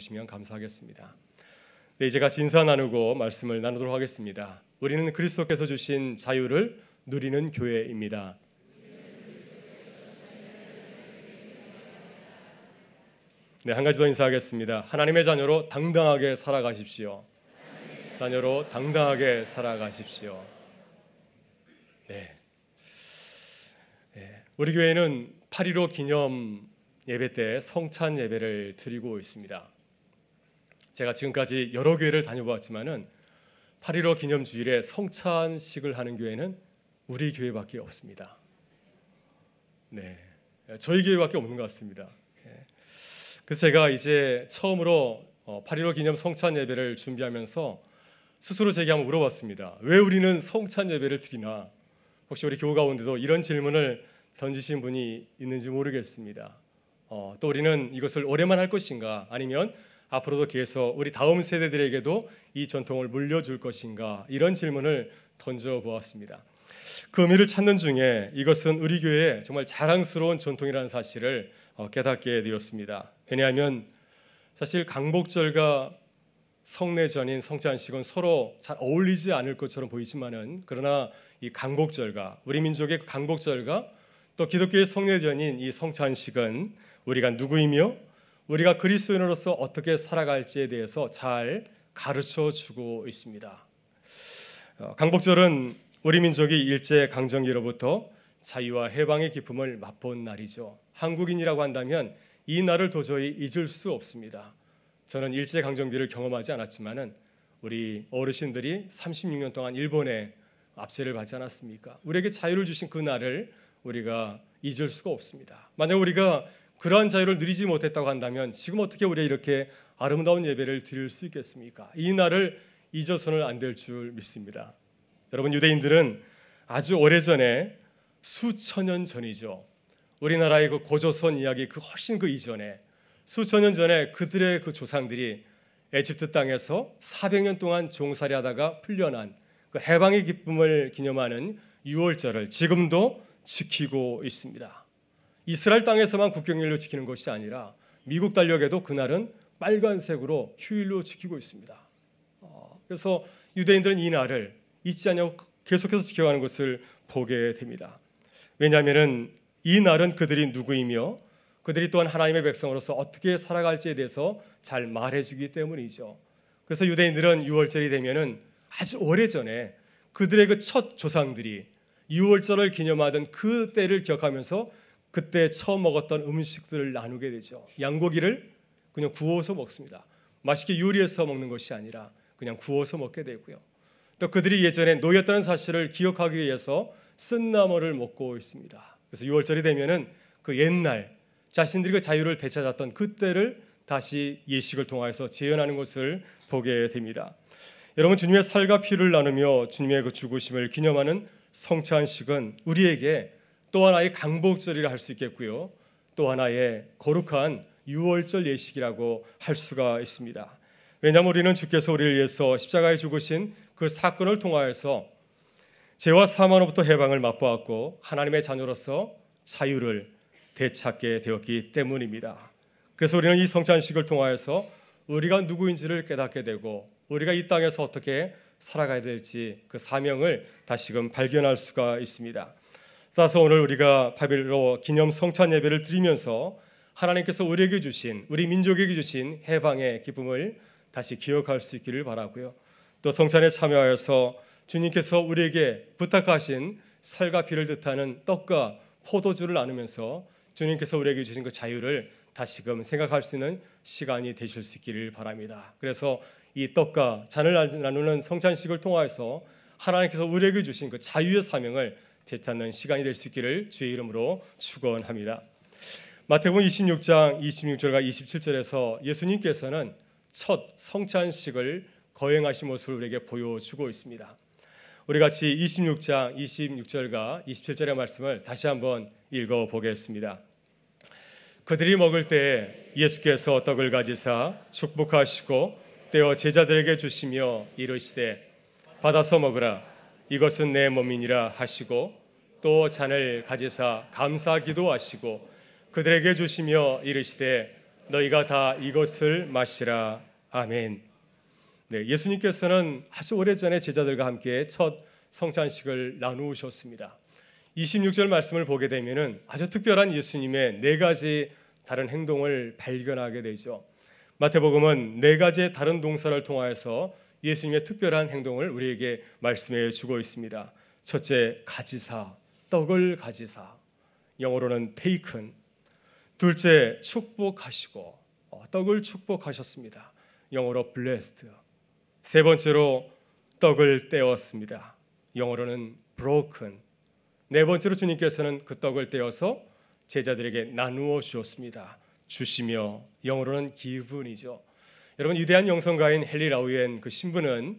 바시면 감사하겠습니다. 네, 제가 진사 나누고 말씀을 나누도록 하겠습니다. 우리는 그리스도께서 주신 자유를 누리는 교회입니다. 네, 한 가지 더 인사하겠습니다. 하나님의 자녀로 당당하게 살아가십시오. 자녀로 당당하게 살아가십시오. 네. 네. 우리 교회는 8.15 기념 예배 때 성찬 예배를 드리고 있습니다. 제가 지금까지 여러 교회를 다녀보았지만은 8.15 기념주일에 성찬식을 하는 교회는 우리 교회밖에 없습니다. 네, 저희 교회밖에 없는 것 같습니다. 네. 그래서 제가 이제 처음으로 8.15 어, 기념 성찬 예배를 준비하면서 스스로 제게 한번 물어봤습니다. 왜 우리는 성찬 예배를 드리나? 혹시 우리 교우 가운데도 이런 질문을 던지신 분이 있는지 모르겠습니다. 어, 또 우리는 이것을 오래만 할 것인가? 아니면 앞으로도 계속 우리 다음 세대들에게도 이 전통을 물려줄 것인가 이런 질문을 던져 보았습니다. 그 의미를 찾는 중에 이것은 우리 교회의 정말 자랑스러운 전통이라는 사실을 어, 깨닫게 되었습니다. 왜냐하면 사실 강복절과 성례전인 성찬식은 서로 잘 어울리지 않을 것처럼 보이지만은 그러나 이 강복절과 우리 민족의 그 강복절과 또 기독교의 성례전인 이 성찬식은 우리가 누구이며 우리가 그리스도인으로서 어떻게 살아갈지에 대해서 잘 가르쳐 주고 있습니다. 어, 강복절은 우리 민족이 일제 강점기로부터 자유와 해방의 기쁨을 맛본 날이죠. 한국인이라고 한다면 이 날을 도저히 잊을 수 없습니다. 저는 일제 강점기를 경험하지 않았지만은 우리 어르신들이 36년 동안 일본에 압제를 받지 않았습니까? 우리에게 자유를 주신 그 날을 우리가 잊을 수가 없습니다. 만약 우리가 그러한 자유를 누리지 못했다고 한다면 지금 어떻게 우리가 이렇게 아름다운 예배를 드릴 수 있겠습니까? 이 날을 잊어서는 안 될 줄 믿습니다. 여러분 유대인들은 아주 오래전에 수천 년 전이죠. 우리나라의 그 고조선 이야기 그 훨씬 그 이전에 수천 년 전에 그들의 그 조상들이 에집트 땅에서 400년 동안 종살이 하다가 풀려난 그 해방의 기쁨을 기념하는 6월절을 지금도 지키고 있습니다. 이스라엘 땅에서만 국경일로 지키는 것이 아니라 미국 달력에도 그날은 빨간색으로 휴일로 지키고 있습니다. 어, 그래서 유대인들은 이 날을 잊지 않고 계속해서 지켜가는 것을 보게 됩니다. 왜냐하면이 날은 그들이 누구이며 그들이 또한 하나님의 백성으로서 어떻게 살아갈지에 대해서 잘 말해주기 때문이죠. 그래서 유대인들은 6월절이 되면 아주 오래전에 그들의 그첫 조상들이 6월절을 기념하던 그 때를 기억하면서 그때 처음 먹었던 음식들을 나누게 되죠. 양고기를 그냥 구워서 먹습니다. 맛있게 요리해서 먹는 것이 아니라 그냥 구워서 먹게 되고요. 또 그들이 예전에 노였다는 사실을 기억하기 위해서 쓴나물을 먹고 있습니다. 그래서 6월절이 되면은 그 옛날 자신들이 그 자유를 되찾았던 그때를 다시 예식을 통하여서 재현하는 것을 보게 됩니다. 여러분 주님의 살과 피를 나누며 주님의 그 죽으심을 기념하는 성찬식은 우리에게 또 하나의 강복절이라 할 수 있겠고요. 또 하나의 거룩한 6월절 예식이라고 할 수가 있습니다. 왜냐하면 우리는 주께서 우리를 위해서 십자가에 죽으신 그 사건을 통하여서 죄와 사망으로부터 해방을 맛보았고 하나님의 자녀로서 자유를 되찾게 되었기 때문입니다. 그래서 우리는 이 성찬식을 통하여서 우리가 누구인지를 깨닫게 되고 우리가 이 땅에서 어떻게 살아가야 될지 그 사명을 다시금 발견할 수가 있습니다. 싸서 오늘 우리가 바빌로 기념 성찬 예배를 드리면서 하나님께서 우리에게 주신 우리 민족에게 주신 해방의 기쁨을 다시 기억할 수 있기를 바라고요. 또 성찬에 참여하여서 주님께서 우리에게 부탁하신 살과 피를 뜻하는 떡과 포도주를 나누면서 주님께서 우리에게 주신 그 자유를 다시금 생각할 수 있는 시간이 되실 수 있기를 바랍니다. 그래서 이 떡과 잔을 나누는 성찬식을 통하여서 하나님께서 우리에게 주신 그 자유의 사명을 되찾는 시간이 될 수 있기를 주의 이름으로 축원합니다. 마태복음 26장 26절과 27절에서 예수님께서는 첫 성찬식을 거행하신 모습을 우리에게 보여주고 있습니다. 우리 같이 26장 26절과 27절의 말씀을 다시 한번 읽어 보겠습니다. 그들이 먹을 때 예수께서 떡을 가지사 축복하시고 떼어 제자들에게 주시며 이르시되 받아서 먹으라 이것은 내 몸이니라 하시고 또 잔을 가지사 감사 기도하시고 그들에게 주시며 이르시되 너희가 다 이것을 마시라 아멘. 네, 예수님께서는 아주 오래전에 제자들과 함께 첫 성찬식을 나누셨습니다. 26절 말씀을 보게 되면은 아주 특별한 예수님의 네 가지 다른 행동을 발견하게 되죠. 마태복음은 네 가지의 다른 동사를 통하여서 예수님의 특별한 행동을 우리에게 말씀해 주고 있습니다. 첫째, 가지사, 떡을 가지사. 영어로는 테이큰. 둘째, 축복하시고 어, 떡을 축복하셨습니다. 영어로 blessed. 세 번째로 떡을 떼었습니다. 영어로는 broken. 네 번째로 주님께서는 그 떡을 떼어서 제자들에게 나누어 주었습니다. 주시며 영어로는 기분이죠. 여러분 위대한 영성가인 헨리 라우엔 그 신부는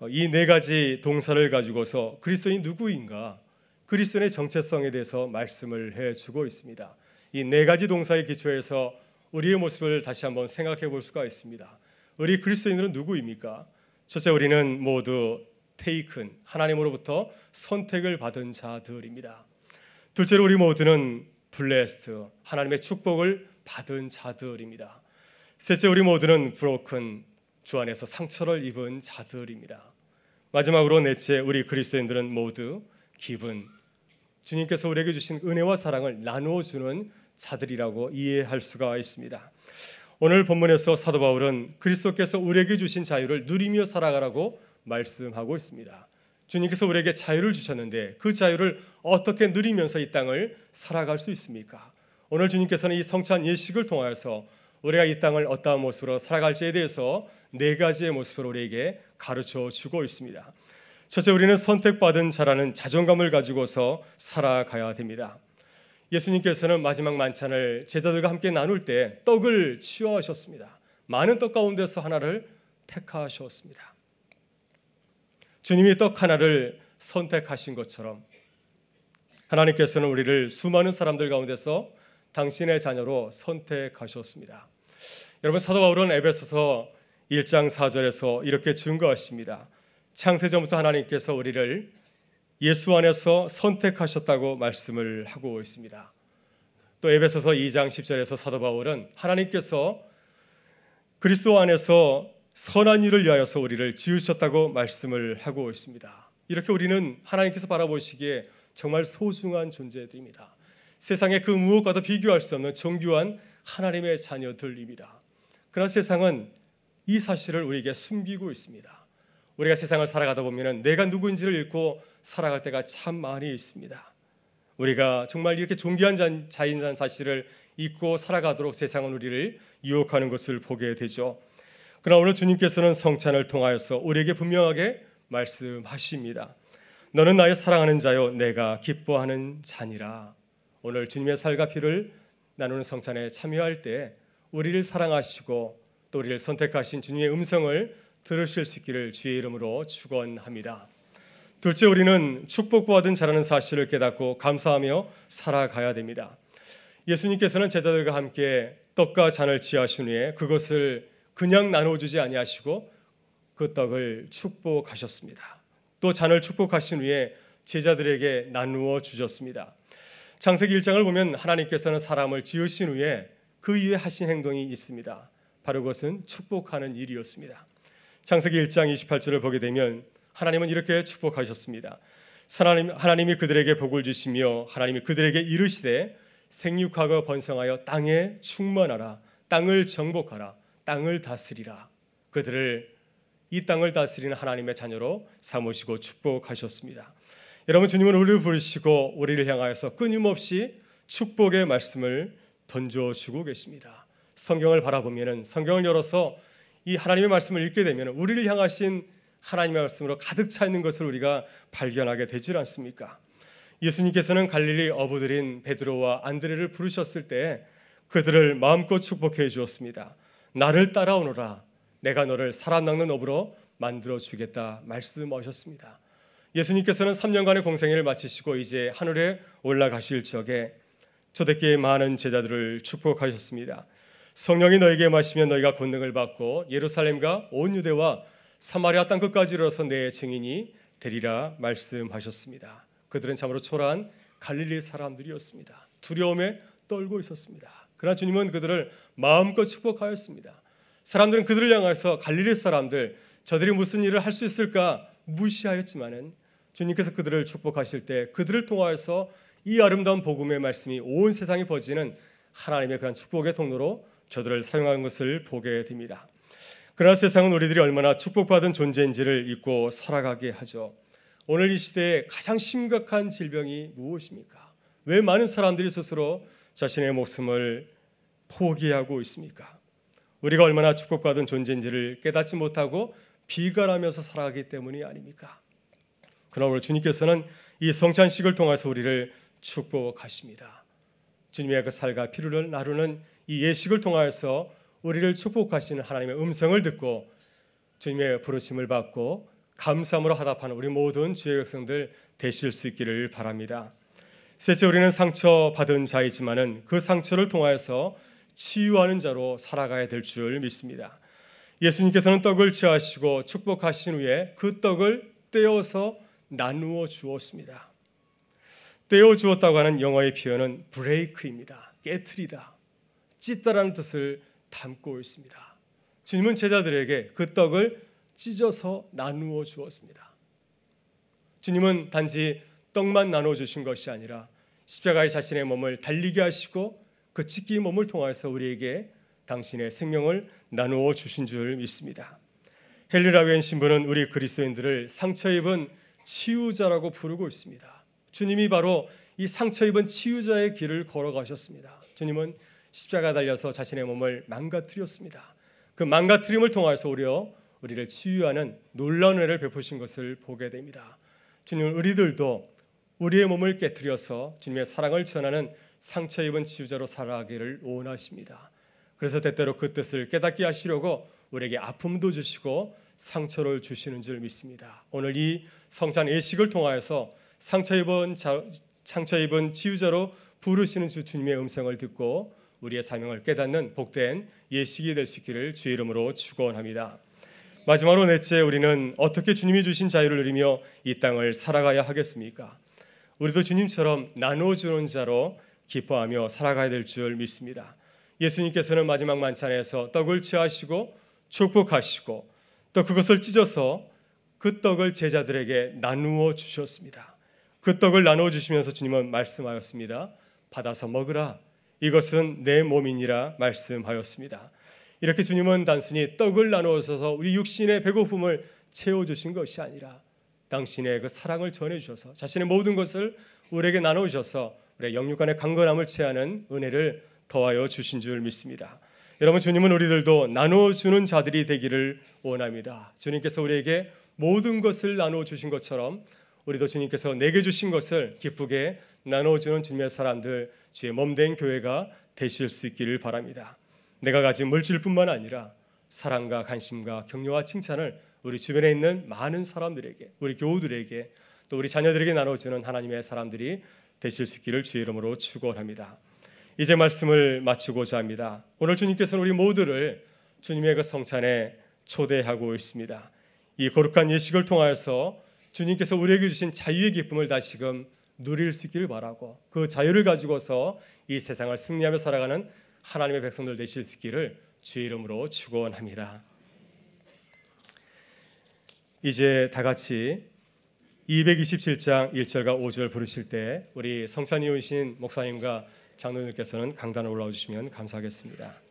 어, 이네 가지 동사를 가지고서 그리스도인 누구인가 그리스도인의 정체성에 대해서 말씀을 해주고 있습니다. 이 네 가지 동사의 기초에서 우리의 모습을 다시 한번 생각해 볼 수가 있습니다. 우리 그리스도인들은 누구입니까? 첫째 우리는 모두 테이큰 하나님으로부터 선택을 받은 자들입니다. 둘째로 우리 모두는 블레스트 하나님의 축복을 받은 자들입니다. 셋째 우리 모두는 브로큰 주 안에서 상처를 입은 자들입니다. 마지막으로 넷째 우리 그리스도인들은 모두 기분 주님께서 우리에게 주신 은혜와 사랑을 나누어 주는 자들이라고 이해할 수가 있습니다. 오늘 본문에서 사도 바울은 그리스도께서 우리에게 주신 자유를 누리며 살아가라고 말씀하고 있습니다. 주님께서 우리에게 자유를 주셨는데 그 자유를 어떻게 누리면서 이 땅을 살아갈 수 있습니까? 오늘 주님께서는 이 성찬 예식을 통하여서 우리가 이 땅을 어떠한 모습으로 살아갈지에 대해서 네 가지의 모습을 우리에게 가르쳐 주고 있습니다. 첫째 우리는 선택받은 자라는 자존감을 가지고서 살아가야 됩니다. 예수님께서는 마지막 만찬을 제자들과 함께 나눌 때 떡을 취하셨습니다. 많은 떡 가운데서 하나를 택하셨습니다. 주님이 떡 하나를 선택하신 것처럼 하나님께서는 우리를 수많은 사람들 가운데서 당신의 자녀로 선택하셨습니다. 여러분 사도 바울은 에베소서 1장 4절에서 이렇게 증거하십니다. 창세전부터 하나님께서 우리를 예수 안에서 선택하셨다고 말씀을 하고 있습니다. 또 에베소서 2장 10절에서 사도 바울은 하나님께서 그리스도 안에서 선한 일을 위하여서 우리를 지으셨다고 말씀을 하고 있습니다. 이렇게 우리는 하나님께서 바라보시기에 정말 소중한 존재들입니다. 세상의 그 무엇과도 비교할 수 없는 정교한 하나님의 자녀들입니다. 그러나 세상은 이 사실을 우리에게 숨기고 있습니다. 우리가 세상을 살아가다 보면 내가 누구인지를 잃고 살아갈 때가 참 많이 있습니다. 우리가 정말 이렇게 존귀한 자인이라는 사실을 잊고 살아가도록 세상은 우리를 유혹하는 것을 보게 되죠. 그러나 오늘 주님께서는 성찬을 통하여서 우리에게 분명하게 말씀하십니다. 너는 나의 사랑하는 자요 내가 기뻐하는 자니라. 오늘 주님의 살과 피를 나누는 성찬에 참여할 때 우리를 사랑하시고 또 우리를 선택하신 주님의 음성을 들으실 수 있기를 주의 이름으로 축원합니다. 둘째 우리는 축복받은 자라는 사실을 깨닫고 감사하며 살아가야 됩니다. 예수님께서는 제자들과 함께 떡과 잔을 취하신 후에 그것을 그냥 나눠주지 아니하시고 그 떡을 축복하셨습니다. 또 잔을 축복하신 후에 제자들에게 나누어 주셨습니다. 창세기 1장을 보면 하나님께서는 사람을 지으신 후에 그 이후에 하신 행동이 있습니다. 바로 그것은 축복하는 일이었습니다. 창세기 1장 28절을 보게 되면 하나님은 이렇게 축복하셨습니다. 하나님, 하나님이 그들에게 복을 주시며 하나님이 그들에게 이르시되 생육하고 번성하여 땅에 충만하라 땅을 정복하라 땅을 다스리라 그들을 이 땅을 다스리는 하나님의 자녀로 삼으시고 축복하셨습니다. 여러분 주님은 우리를 부르시고 우리를 향하여서 끊임없이 축복의 말씀을 던져주고 계십니다. 성경을 바라보면 성경을 열어서 이 하나님의 말씀을 읽게 되면 우리를 향하신 하나님의 말씀으로 가득 차 있는 것을 우리가 발견하게 되질 않습니까? 예수님께서는 갈릴리 어부들인 베드로와 안드레를 부르셨을 때 그들을 마음껏 축복해 주었습니다. 나를 따라오너라. 내가 너를 살아남는 어부로 만들어 주겠다 말씀하셨습니다. 예수님께서는 3년간의 공생일을 마치시고 이제 하늘에 올라가실 적에 초대교회 많은 제자들을 축복하셨습니다. 성령이 너에게 마시면 너희가 권능을 받고 예루살렘과 온 유대와 사마리아 땅 끝까지 이르러서 내 증인이 되리라 말씀하셨습니다. 그들은 참으로 초라한 갈릴리 사람들이었습니다. 두려움에 떨고 있었습니다. 그러나 주님은 그들을 마음껏 축복하였습니다. 사람들은 그들을 향해서 갈릴리 사람들 저들이 무슨 일을 할 수 있을까 무시하였지만은 주님께서 그들을 축복하실 때 그들을 통하여서 이 아름다운 복음의 말씀이 온 세상에 퍼지는 하나님의 그런 축복의 통로로 저들을 사용하는 것을 보게 됩니다. 그러나 세상은 우리들이 얼마나 축복받은 존재인지를 잊고 살아가게 하죠. 오늘 이 시대의 가장 심각한 질병이 무엇입니까? 왜 많은 사람들이 스스로 자신의 목숨을 포기하고 있습니까? 우리가 얼마나 축복받은 존재인지를 깨닫지 못하고 비관하면서 살아가기 때문이 아닙니까? 그러나 오늘 주님께서는 이 성찬식을 통해서 우리를 축복하십니다. 주님의 그 살과 피를 나누는 이 예식을 통하여서 우리를 축복하시는 하나님의 음성을 듣고 주님의 부르심을 받고 감사함으로 화답하는 우리 모든 주의 백성들 되실 수 있기를 바랍니다. 셋째 우리는 상처받은 자이지만은 그 상처를 통하여서 치유하는 자로 살아가야 될 줄 믿습니다. 예수님께서는 떡을 취하시고 축복하신 후에 그 떡을 떼어서 나누어 주었습니다. 떼어 주었다고 하는 영어의 표현은 브레이크입니다. 깨트리다, 찢다라는 뜻을 담고 있습니다. 주님은 제자들에게 그 떡을 찢어서 나누어 주었습니다. 주님은 단지 떡만 나눠 주신 것이 아니라 십자가의 자신의 몸을 달리게 하시고 그 찢기 몸을 통해서 우리에게 당신의 생명을 나누어 주신 줄 믿습니다. 헬리라고 신부는 우리 그리스도인들을 상처 입은 치유자라고 부르고 있습니다. 주님이 바로 이 상처 입은 치유자의 길을 걸어가셨습니다. 주님은 십자가 달려서 자신의 몸을 망가뜨렸습니다. 그 망가뜨림을 통해서 오려 우리를 치유하는 놀라운 은혜를 베푸신 것을 보게 됩니다. 주님은 우리들도 우리의 몸을 깨뜨려서 주님의 사랑을 전하는 상처 입은 치유자로 살아가기를 원하십니다. 그래서 때때로 그 뜻을 깨닫게 하시려고 우리에게 아픔도 주시고 상처를 주시는 줄 믿습니다. 오늘 이 성찬 예식을 통하여서 상처 입은 자, 상처 입은 치유자로 부르시는 주 주님의 음성을 듣고 우리의 사명을 깨닫는 복된 예식이 될수 있기를 주 이름으로 축원합니다. 마지막으로 넷째 우리는 어떻게 주님이 주신 자유를 누리며 이 땅을 살아가야 하겠습니까? 우리도 주님처럼 나눠주는 자로 기뻐하며 살아가야 될 줄 믿습니다. 예수님께서는 마지막 만찬에서 떡을 취하시고 축복하시고 또 그것을 찢어서 그 떡을 제자들에게 나누어 주셨습니다. 그 떡을 나누어 주시면서 주님은 말씀하였습니다. 받아서 먹으라. 이것은 내 몸이니라 말씀하였습니다. 이렇게 주님은 단순히 떡을 나누어서 우리 육신의 배고픔을 채워 주신 것이 아니라 당신의 그 사랑을 전해 주셔서 자신의 모든 것을 우리에게 나눠 주셔서 우리 영육간의 강건함을 체하는 은혜를 더하여 주신 줄 믿습니다. 여러분 주님은 우리들도 나눠주는 자들이 되기를 원합니다. 주님께서 우리에게 모든 것을 나누 주신 것처럼 우리도 주님께서 내게 주신 것을 기쁘게 나눠주는 주님의 사람들 주의 몸된 교회가 되실 수 있기를 바랍니다. 내가 가진 물질뿐만 아니라 사랑과 관심과 격려와 칭찬을 우리 주변에 있는 많은 사람들에게 우리 교우들에게 또 우리 자녀들에게 나눠주는 하나님의 사람들이 되실 수 있기를 주의 이름으로 축원합니다. 이제 말씀을 마치고자 합니다. 오늘 주님께서는 우리 모두를 주님의 그 성찬에 초대하고 있습니다. 이 거룩한 예식을 통하여서 주님께서 우리에게 주신 자유의 기쁨을 다시금 누릴 수 있기를 바라고 그 자유를 가지고서 이 세상을 승리하며 살아가는 하나님의 백성들 되실 수 있기를 주의 이름으로 축원합니다. 이제 다 같이 227장 1절과 5절 부르실 때 우리 성찬이 오신 목사님과 장로님께서는 강단에 올라와주시면 감사하겠습니다.